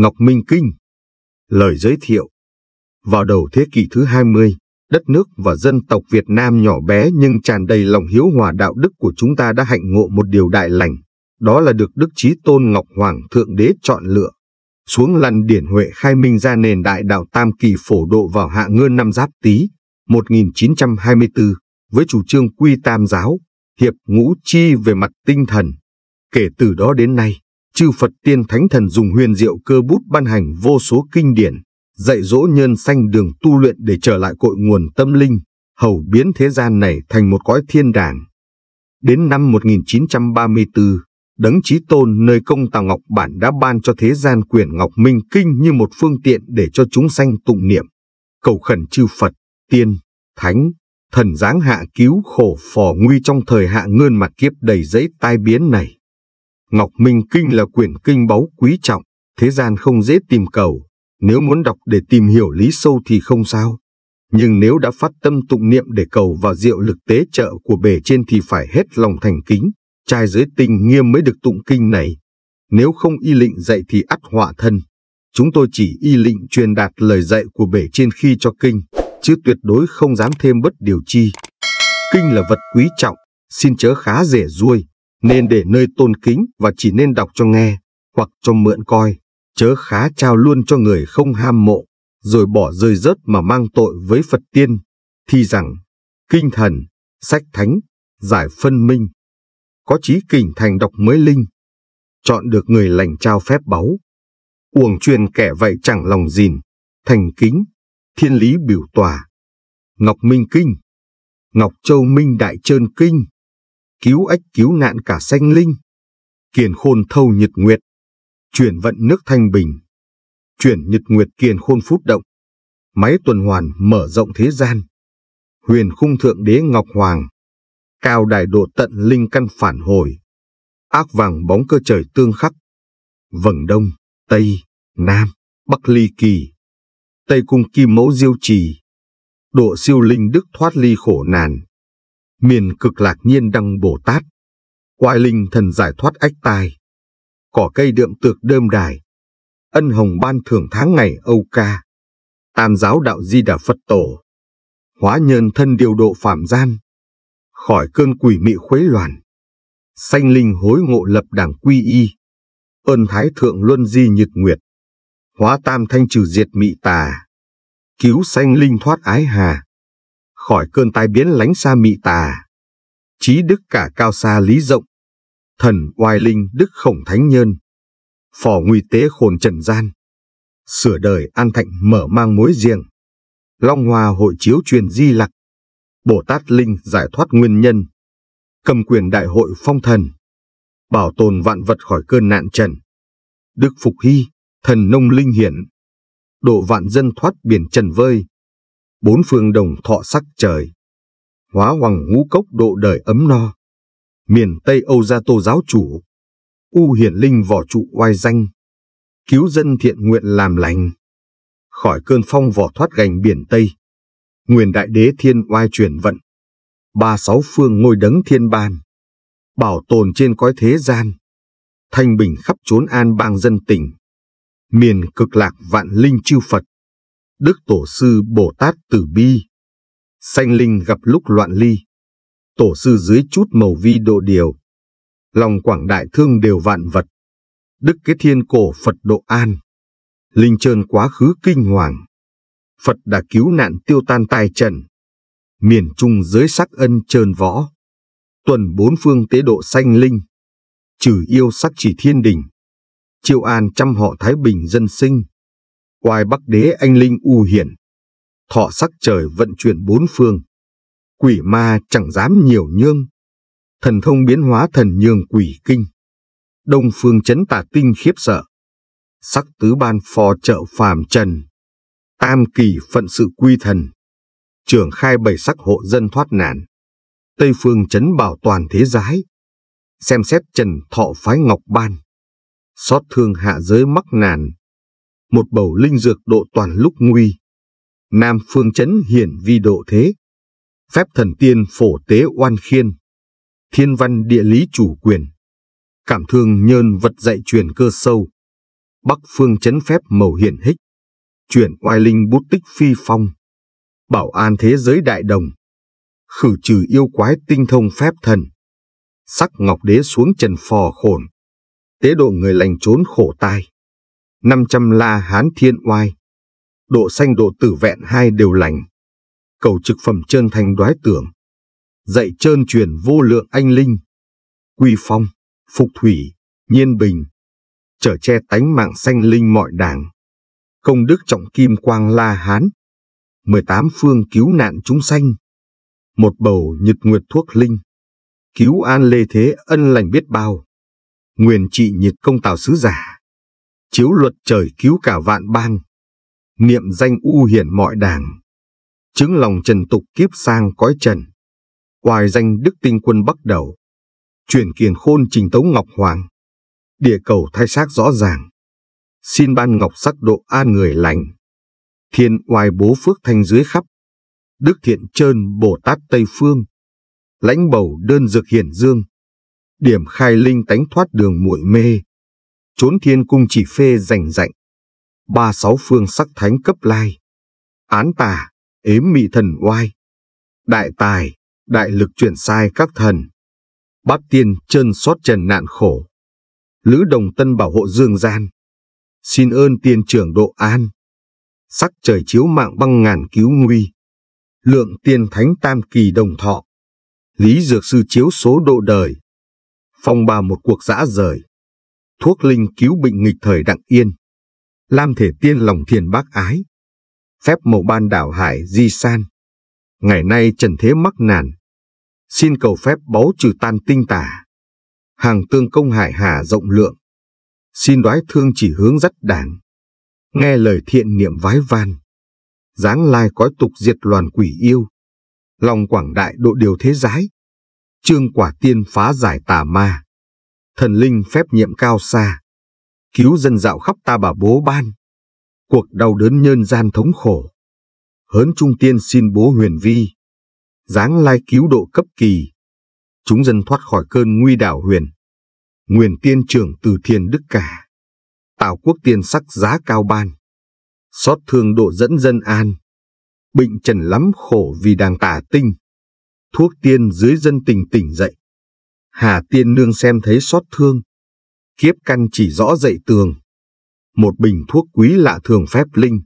Ngọc Minh Kinh Lời giới thiệu Vào đầu thế kỷ thứ 20, đất nước và dân tộc Việt Nam nhỏ bé nhưng tràn đầy lòng hiếu hòa đạo đức của chúng ta đã hạnh ngộ một điều đại lành, đó là được Đức Chí Tôn Ngọc Hoàng Thượng Đế chọn lựa. Xuống lăn điển Huệ khai minh ra nền đại đạo Tam Kỳ phổ độ vào hạ ngươn năm Giáp Tý, 1924, với chủ trương quy tam giáo, hiệp ngũ chi về mặt tinh thần. Kể từ đó đến nay, chư Phật tiên thánh thần dùng huyền diệu cơ bút ban hành vô số kinh điển, dạy dỗ nhân sanh đường tu luyện để trở lại cội nguồn tâm linh, hầu biến thế gian này thành một cõi thiên đàng. Đến năm 1934, Đấng Chí Tôn nơi công tàng Ngọc Bản đã ban cho thế gian quyển Ngọc Minh Kinh như một phương tiện để cho chúng sanh tụng niệm, cầu khẩn chư Phật, tiên, thánh, thần giáng hạ cứu khổ phò nguy trong thời hạ ngươn mặt kiếp đầy giấy tai biến này. Ngọc Minh Kinh là quyển kinh báu quý trọng, thế gian không dễ tìm cầu, nếu muốn đọc để tìm hiểu lý sâu thì không sao. Nhưng nếu đã phát tâm tụng niệm để cầu vào diệu lực tế trợ của bề trên thì phải hết lòng thành kính, trai giới tinh nghiêm mới được tụng kinh này. Nếu không y lịnh dạy thì ắt họa thân. Chúng tôi chỉ y lịnh truyền đạt lời dạy của bể trên khi cho kinh, chứ tuyệt đối không dám thêm bất điều chi. Kinh là vật quý trọng, xin chớ khá rẻ ruôi nên để nơi tôn kính và chỉ nên đọc cho nghe, hoặc cho mượn coi, chớ khá trao luôn cho người không ham mộ, rồi bỏ rơi rớt mà mang tội với Phật tiên, thì rằng, kinh thần, sách thánh, giải phân minh, có chí kình thành đọc mới linh, chọn được người lành trao phép báu, uổng truyền kẻ vậy chẳng lòng gìn, thành kính, thiên lý biểu tòa, Ngọc Minh Kinh, Ngọc Châu Minh Đại Trơn Kinh, cứu ách cứu nạn cả sanh linh. Kiền khôn thâu nhật nguyệt, chuyển vận nước thanh bình. Chuyển nhật nguyệt kiền khôn phút động, máy tuần hoàn mở rộng thế gian. Huyền khung thượng đế ngọc hoàng, cao đài độ tận linh căn phản hồi. Ác vàng bóng cơ trời tương khắc, vầng đông, tây, nam, bắc ly kỳ. Tây cung kim mẫu diêu trì, độ siêu linh đức thoát ly khổ nàn miền cực lạc nhiên đăng Bồ Tát, Quại linh thần giải thoát ách tai, cỏ cây đượm tược đơm đài, ân hồng ban thưởng tháng ngày Âu Ca, tam giáo đạo Di Đà Phật Tổ, hóa nhân thân điều độ phạm gian, khỏi cơn quỷ mị khuấy loạn, sanh linh hối ngộ lập đảng quy y, ơn thái thượng luân di nhật nguyệt, hóa tam thanh trừ diệt mị tà, cứu sanh linh thoát ái hà khỏi cơn tai biến lánh xa mị tà. Chí đức cả cao xa lý rộng, thần oai linh đức khổng thánh nhân, phò nguy tế khôn trần gian, sửa đời an thạnh mở mang mối riêng, long hoa hội chiếu truyền di lặc, Bồ Tát Linh giải thoát nguyên nhân, cầm quyền đại hội phong thần, bảo tồn vạn vật khỏi cơn nạn trần. Đức Phục Hy, thần nông linh hiển, độ vạn dân thoát biển trần vơi, bốn phương đồng thọ sắc trời. Hóa hoàng ngũ cốc độ đời ấm no. Miền Tây Âu gia tô giáo chủ. U hiển linh vỏ trụ oai danh. Cứu dân thiện nguyện làm lành. Khỏi cơn phong vỏ thoát gành biển Tây. Nguyên đại đế thiên oai truyền vận. Ba sáu phương ngôi đấng thiên ban. Bảo tồn trên cõi thế gian. Thanh bình khắp chốn an bang dân tỉnh miền cực lạc vạn linh chư Phật, Đức Tổ sư Bồ Tát Từ Bi. Sanh linh gặp lúc loạn ly. Tổ sư dưới chút màu vi độ điều. Lòng quảng đại thương đều vạn vật. Đức kế thiên cổ Phật độ an. Linh trơn quá khứ kinh hoàng. Phật đã cứu nạn tiêu tan tai trần. Miền trung giới sắc ân trơn võ. Tuần bốn phương tế độ sanh linh. Trừ yêu sắc chỉ thiên đình. Triệu an trăm họ Thái Bình dân sinh oai bắc đế anh linh u hiển, thọ sắc trời vận chuyển bốn phương. Quỷ ma chẳng dám nhiều nhương, thần thông biến hóa thần nhường quỷ kinh. Đông phương chấn tà tinh khiếp sợ, sắc tứ ban phò trợ phàm trần, tam kỳ phận sự quy thần, trường khai bảy sắc hộ dân thoát nạn. Tây phương chấn bảo toàn thế giái, xem xét trần thọ phái ngọc ban, xót thương hạ giới mắc nạn, một bầu linh dược độ toàn lúc nguy. Nam phương chấn hiển vi độ thế. Phép thần tiên phổ tế oan khiên. Thiên văn địa lý chủ quyền. Cảm thương nhơn vật dạy truyền cơ sâu. Bắc phương chấn phép màu hiển hích. Chuyển oai linh bút tích phi phong. Bảo an thế giới đại đồng. Khử trừ yêu quái tinh thông phép thần. Sắc ngọc đế xuống trần phò khổn. Tế độ người lành trốn khổ tai. 500 la hán thiên oai. Độ xanh độ tử vẹn hai đều lành. Cầu trực phẩm trơn thành đoái tưởng. Dạy trơn truyền vô lượng anh linh. Quy phong, phục thủy, nhiên bình. Trở che tánh mạng xanh linh mọi đảng. Công đức trọng kim quang la hán. 18 phương cứu nạn chúng sanh. Một bầu nhật nguyệt thuốc linh. Cứu an lê thế ân lành biết bao. Nguyền trị nhiệt công tào sứ giả chiếu luật trời cứu cả vạn ban niệm danh u hiển mọi đảng, chứng lòng trần tục kiếp sang cõi trần, oai danh đức tinh quân bắt đầu, chuyển kiền khôn trình tấu ngọc hoàng, địa cầu thay xác rõ ràng, xin ban ngọc sắc độ an người lành, thiên oai bố phước thanh dưới khắp, đức thiện trơn bồ tát tây phương, lãnh bầu đơn dược hiển dương, điểm khai linh tánh thoát đường muội mê, trốn thiên cung chỉ phê rành rạnh. Ba sáu phương sắc thánh cấp lai. Án tà, ếm mị thần oai. Đại tài, đại lực chuyển sai các thần. Bát tiên chân xót trần nạn khổ. Lữ đồng tân bảo hộ dương gian. Xin ơn tiên trưởng độ an. Sắc trời chiếu mạng băng ngàn cứu nguy. Lượng tiên thánh tam kỳ đồng thọ. Lý dược sư chiếu số độ đời. Phong ba một cuộc giã rời thuốc linh cứu bệnh nghịch thời đặng yên, lam thể tiên lòng thiền bác ái, phép màu ban đảo hải di san. Ngày nay trần thế mắc nàn, xin cầu phép báu trừ tan tinh tả, hàng tương công hải hà rộng lượng, xin đoái thương chỉ hướng dắt đảng, nghe lời thiện niệm vái van, dáng lai cõi tục diệt loàn quỷ yêu, lòng quảng đại độ điều thế giái, trương quả tiên phá giải tà ma thần linh phép nhiệm cao xa, cứu dân dạo khắp ta bà bố ban, cuộc đau đớn nhân gian thống khổ. Hớn trung tiên xin bố huyền vi, giáng lai cứu độ cấp kỳ, chúng dân thoát khỏi cơn nguy đảo huyền. Nguyền tiên trưởng từ thiên đức cả, tạo quốc tiên sắc giá cao ban, xót thương độ dẫn dân an, bệnh trần lắm khổ vì đàng tả tinh, thuốc tiên dưới dân tình tỉnh dậy. Hà Tiên Nương xem thấy xót thương. Kiếp căn chỉ rõ dậy tường. Một bình thuốc quý lạ thường phép linh.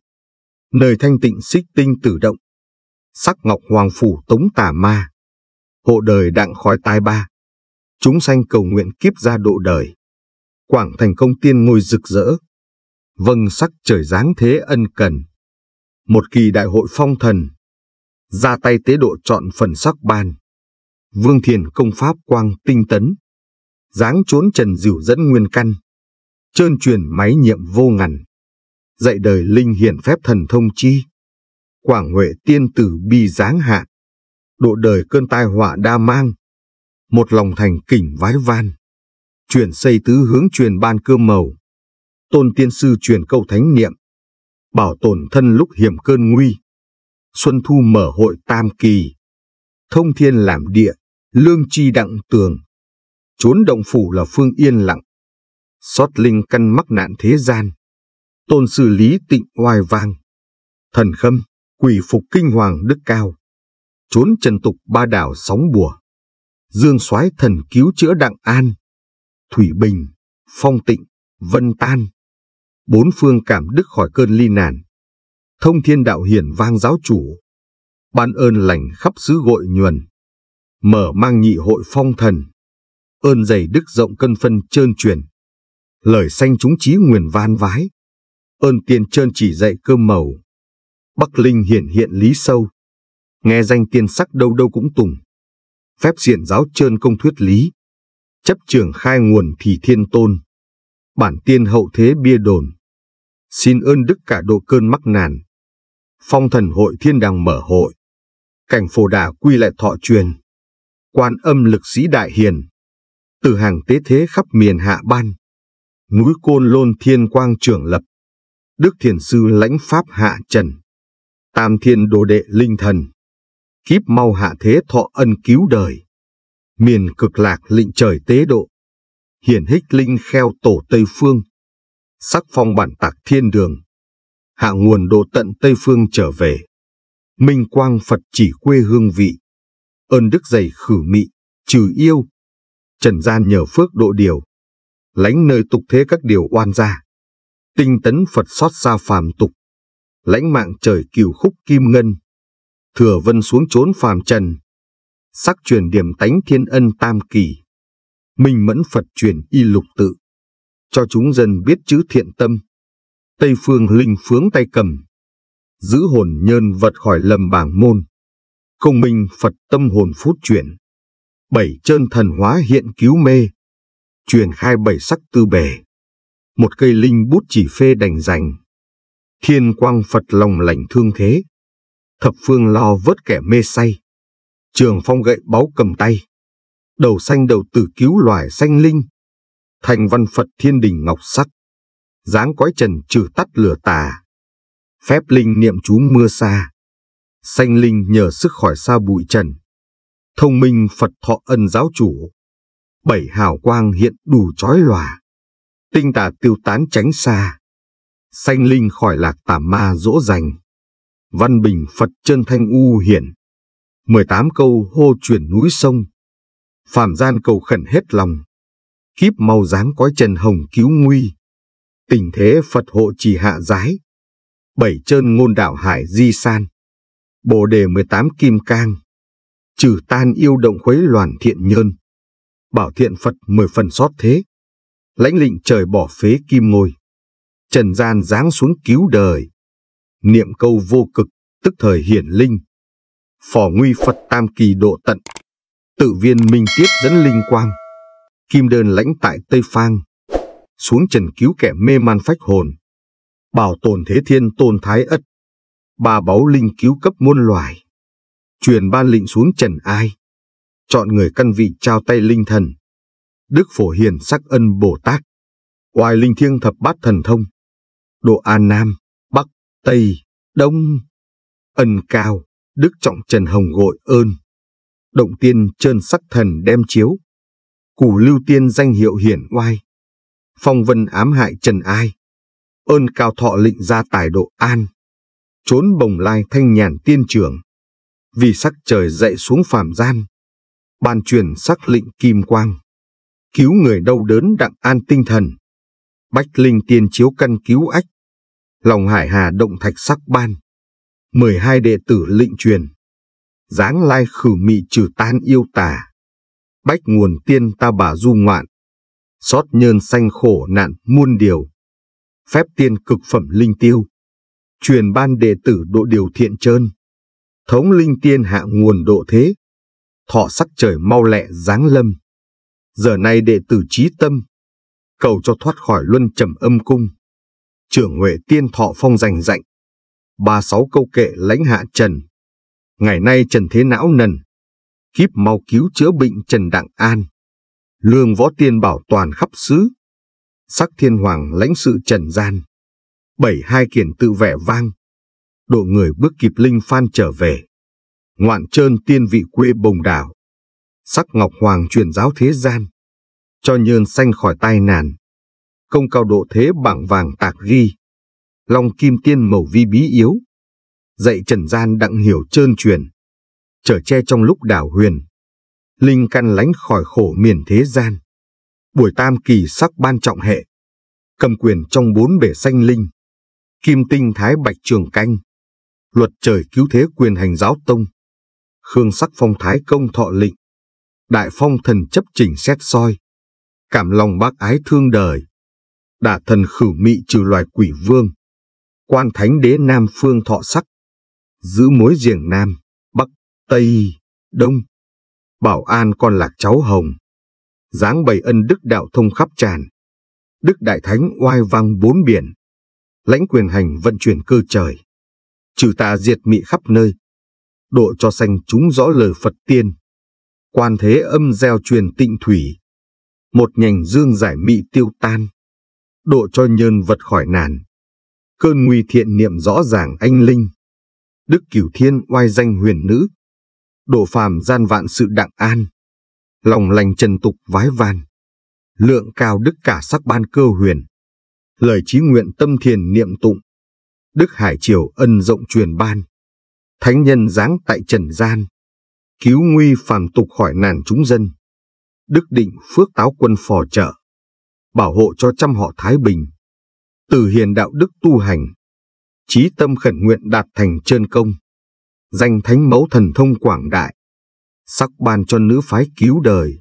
Nơi thanh tịnh xích tinh tử động. Sắc ngọc hoàng phủ tống tà ma. Hộ đời đặng khói tai ba. Chúng sanh cầu nguyện kiếp ra độ đời. Quảng thành công tiên ngồi rực rỡ. Vâng sắc trời dáng thế ân cần. Một kỳ đại hội phong thần. Ra tay tế độ chọn phần sắc ban Vương Thiền công pháp quang tinh tấn. dáng trốn trần dịu dẫn nguyên căn. Trơn truyền máy nhiệm vô ngần. Dạy đời linh hiển phép thần thông chi. Quảng Huệ tiên tử bi dáng hạ. Độ đời cơn tai họa đa mang. Một lòng thành kỉnh vái van. Chuyển xây tứ hướng truyền ban cơ màu. Tôn tiên sư truyền câu thánh niệm. Bảo tồn thân lúc hiểm cơn nguy. Xuân thu mở hội tam kỳ thông thiên làm địa, lương tri đặng tường. chốn động phủ là phương yên lặng. Xót linh căn mắc nạn thế gian. Tôn sư lý tịnh oai vang. Thần khâm, quỷ phục kinh hoàng đức cao. chốn trần tục ba đảo sóng bùa. Dương soái thần cứu chữa đặng an. Thủy bình, phong tịnh, vân tan. Bốn phương cảm đức khỏi cơn ly nàn. Thông thiên đạo hiển vang giáo chủ. Ban ơn lành khắp xứ gội nhuần mở mang nhị hội phong thần, ơn dày đức rộng cân phân trơn truyền, lời xanh chúng trí nguyền van vái, ơn tiền trơn chỉ dạy cơ màu, Bắc Linh hiển hiện lý sâu, nghe danh tiên sắc đâu đâu cũng tùng, phép diện giáo trơn công thuyết lý, chấp trường khai nguồn thì thiên tôn, bản tiên hậu thế bia đồn, xin ơn đức cả độ cơn mắc nàn, phong thần hội thiên đàng mở hội, cảnh phổ đà quy lại thọ truyền quan âm lực sĩ đại hiền. Từ hàng tế thế khắp miền hạ ban. Núi côn lôn thiên quang trưởng lập. Đức thiền sư lãnh pháp hạ trần. Tam thiên đồ đệ linh thần. Kíp mau hạ thế thọ ân cứu đời. Miền cực lạc lịnh trời tế độ. Hiển hích linh kheo tổ Tây Phương. Sắc phong bản tạc thiên đường. Hạ nguồn độ tận Tây Phương trở về. Minh quang Phật chỉ quê hương vị ơn đức dày khử mị, trừ yêu. Trần gian nhờ phước độ điều, lánh nơi tục thế các điều oan gia. Tinh tấn Phật xót xa phàm tục, lãnh mạng trời cửu khúc kim ngân. Thừa vân xuống trốn phàm trần, sắc truyền điểm tánh thiên ân tam kỳ. Minh mẫn Phật truyền y lục tự, cho chúng dân biết chữ thiện tâm. Tây phương linh phướng tay cầm, giữ hồn nhân vật khỏi lầm bảng môn. Công minh Phật tâm hồn phút chuyển. Bảy chân thần hóa hiện cứu mê. Truyền khai bảy sắc tư bề. Một cây linh bút chỉ phê đành rành. Thiên quang Phật lòng lành thương thế. Thập phương lo vớt kẻ mê say. Trường phong gậy báu cầm tay. Đầu xanh đầu tử cứu loài xanh linh. Thành văn Phật thiên đình ngọc sắc. Giáng cõi trần trừ tắt lửa tà. Phép linh niệm chú mưa xa sanh linh nhờ sức khỏi xa bụi trần. Thông minh Phật thọ ân giáo chủ, bảy hào quang hiện đủ chói lòa, tinh tà tiêu tán tránh xa, sanh linh khỏi lạc tà ma dỗ dành. Văn bình Phật chân thanh u hiển, 18 câu hô chuyển núi sông, phàm gian cầu khẩn hết lòng, kiếp mau dáng cõi trần hồng cứu nguy. Tình thế Phật hộ trì hạ giái, bảy chân ngôn đạo hải di san. Bồ đề 18 kim cang, trừ tan yêu động khuấy loạn thiện nhân, bảo thiện Phật mười phần xót thế, lãnh lệnh trời bỏ phế kim ngôi, trần gian giáng xuống cứu đời, niệm câu vô cực tức thời hiển linh, phò nguy Phật tam kỳ độ tận, tự viên minh tiết dẫn linh quang, kim đơn lãnh tại Tây Phang, xuống trần cứu kẻ mê man phách hồn, bảo tồn thế thiên tôn thái ất, bà báu linh cứu cấp muôn loài. Truyền ban lệnh xuống trần ai. Chọn người căn vị trao tay linh thần. Đức phổ hiền sắc ân Bồ Tát. Oai linh thiêng thập bát thần thông. Độ An Nam, Bắc, Tây, Đông. Ân cao, đức trọng trần hồng gội ơn. Động tiên trơn sắc thần đem chiếu. Củ lưu tiên danh hiệu hiển oai. Phong vân ám hại trần ai. Ơn cao thọ lịnh ra tài độ an trốn bồng lai thanh nhàn tiên trường. Vì sắc trời dậy xuống phàm gian, ban truyền sắc lệnh kim quang, cứu người đau đớn đặng an tinh thần. Bách linh tiên chiếu căn cứu ách, lòng hải hà động thạch sắc ban. mười hai đệ tử lệnh truyền, dáng lai khử mị trừ tan yêu tà. Bách nguồn tiên ta bà du ngoạn, xót nhơn xanh khổ nạn muôn điều. Phép tiên cực phẩm linh tiêu truyền ban đệ tử độ điều thiện trơn, thống linh tiên hạ nguồn độ thế, thọ sắc trời mau lẹ giáng lâm. Giờ này đệ tử trí tâm, cầu cho thoát khỏi luân trầm âm cung. Trưởng Huệ tiên thọ phong rành rạnh, ba sáu câu kệ lãnh hạ trần. Ngày nay trần thế não nần, kiếp mau cứu chữa bệnh trần đặng an. Lương võ tiên bảo toàn khắp xứ, sắc thiên hoàng lãnh sự trần gian bảy hai kiển tự vẻ vang. Độ người bước kịp Linh Phan trở về. Ngoạn trơn tiên vị quê bồng đảo. Sắc ngọc hoàng truyền giáo thế gian. Cho nhơn xanh khỏi tai nàn. Công cao độ thế bảng vàng tạc ghi. Long kim tiên màu vi bí yếu. Dạy trần gian đặng hiểu trơn truyền. Trở che trong lúc đảo huyền. Linh căn lánh khỏi khổ miền thế gian. Buổi tam kỳ sắc ban trọng hệ cầm quyền trong bốn bể xanh linh. Kim Tinh Thái Bạch Trường Canh, Luật Trời Cứu Thế Quyền Hành Giáo Tông, Khương Sắc Phong Thái Công Thọ Lịnh, Đại Phong Thần Chấp Trình Xét Soi, Cảm Lòng Bác Ái Thương Đời, Đả Thần Khử Mị Trừ Loài Quỷ Vương, Quan Thánh Đế Nam Phương Thọ Sắc, Giữ Mối Giềng Nam, Bắc, Tây, Đông, Bảo An Con Lạc Cháu Hồng, dáng bày ân đức đạo thông khắp tràn, Đức Đại Thánh oai vang bốn biển, lãnh quyền hành vận chuyển cơ trời. Trừ tà diệt mị khắp nơi, độ cho sanh chúng rõ lời Phật tiên. Quan thế âm gieo truyền tịnh thủy, một nhành dương giải mị tiêu tan, độ cho nhân vật khỏi nàn. Cơn nguy thiện niệm rõ ràng anh linh, đức cửu thiên oai danh huyền nữ, độ phàm gian vạn sự đặng an, lòng lành trần tục vái van, lượng cao đức cả sắc ban cơ huyền lời chí nguyện tâm thiền niệm tụng, Đức Hải Triều ân rộng truyền ban, thánh nhân giáng tại trần gian, cứu nguy phàm tục khỏi nàn chúng dân, đức định phước táo quân phò trợ, bảo hộ cho trăm họ thái bình, từ hiền đạo đức tu hành, trí tâm khẩn nguyện đạt thành trơn công, danh thánh mẫu thần thông quảng đại, sắc ban cho nữ phái cứu đời,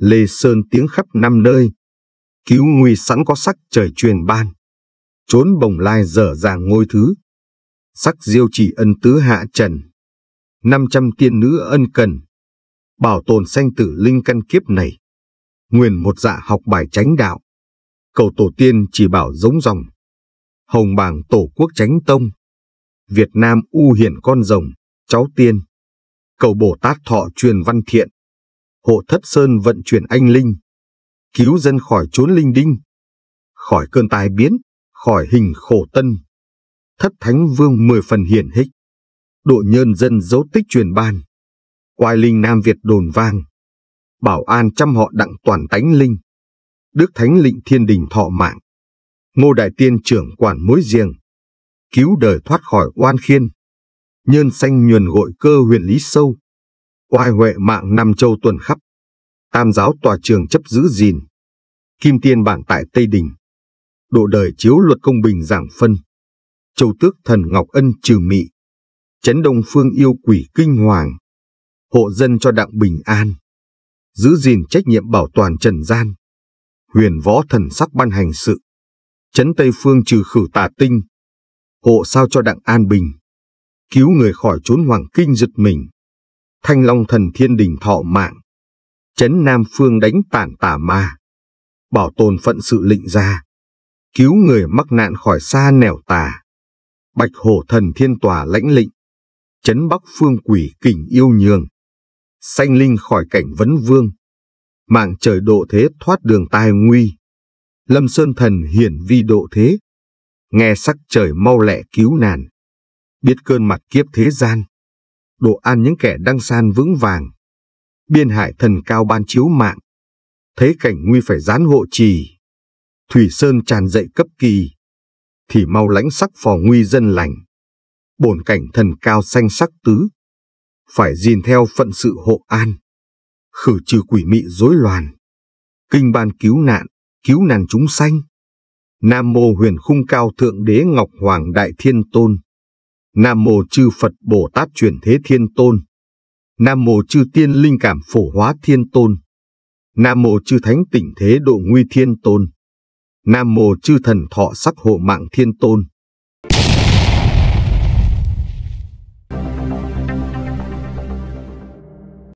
lê sơn tiếng khắp năm nơi, cứu nguy sẵn có sắc trời truyền ban. Trốn bồng lai dở dàng ngôi thứ, sắc diêu chỉ ân tứ hạ trần. năm trăm tiên nữ ân cần, bảo tồn sanh tử linh căn kiếp này. Nguyền một dạ học bài tránh đạo, cầu tổ tiên chỉ bảo giống dòng. Hồng bàng tổ quốc tránh tông, Việt Nam u hiển con rồng, cháu tiên. Cầu Bồ Tát thọ truyền văn thiện, hộ thất sơn vận chuyển anh linh cứu dân khỏi chốn linh đinh, khỏi cơn tai biến, khỏi hình khổ tân. Thất Thánh Vương mười phần hiển hích, độ nhân dân dấu tích truyền ban, quai linh Nam Việt đồn vang, bảo an trăm họ đặng toàn tánh linh, Đức Thánh Lịnh Thiên Đình thọ mạng, Ngô Đại Tiên trưởng quản mối riêng, cứu đời thoát khỏi oan khiên, nhân xanh nhuần gội cơ huyện Lý Sâu, oai huệ mạng năm châu tuần khắp, tam giáo tòa trường chấp giữ gìn, Kim Tiên Bản tại Tây Đình. Độ đời chiếu luật công bình giảng phân. Châu Tước Thần Ngọc Ân trừ mị. Chấn Đông Phương yêu quỷ kinh hoàng. Hộ dân cho đặng bình an. Giữ gìn trách nhiệm bảo toàn trần gian. Huyền võ thần sắc ban hành sự. Chấn Tây Phương trừ khử tà tinh. Hộ sao cho đặng an bình. Cứu người khỏi trốn hoàng kinh giật mình. Thanh Long thần thiên đình thọ mạng. Chấn Nam Phương đánh tản tà ma bảo tồn phận sự lịnh gia, cứu người mắc nạn khỏi xa nẻo tà. Bạch hổ thần thiên tòa lãnh lịnh, chấn bắc phương quỷ kình yêu nhường, sanh linh khỏi cảnh vấn vương, mạng trời độ thế thoát đường tai nguy, lâm sơn thần hiển vi độ thế, nghe sắc trời mau lẹ cứu nàn, biết cơn mặt kiếp thế gian, độ an những kẻ đăng san vững vàng, biên hải thần cao ban chiếu mạng, thấy cảnh nguy phải gián hộ trì. Thủy Sơn tràn dậy cấp kỳ, thì mau lãnh sắc phò nguy dân lành. Bổn cảnh thần cao xanh sắc tứ, phải gìn theo phận sự hộ an, khử trừ quỷ mị rối loạn, kinh ban cứu nạn, cứu nạn chúng sanh. Nam mô huyền khung cao thượng đế Ngọc Hoàng Đại Thiên Tôn. Nam mô chư Phật Bồ Tát truyền thế Thiên Tôn. Nam mô chư tiên linh cảm phổ hóa Thiên Tôn. Nam mô chư thánh tỉnh thế độ nguy thiên tôn. Nam mô chư thần thọ sắc hộ mạng thiên tôn.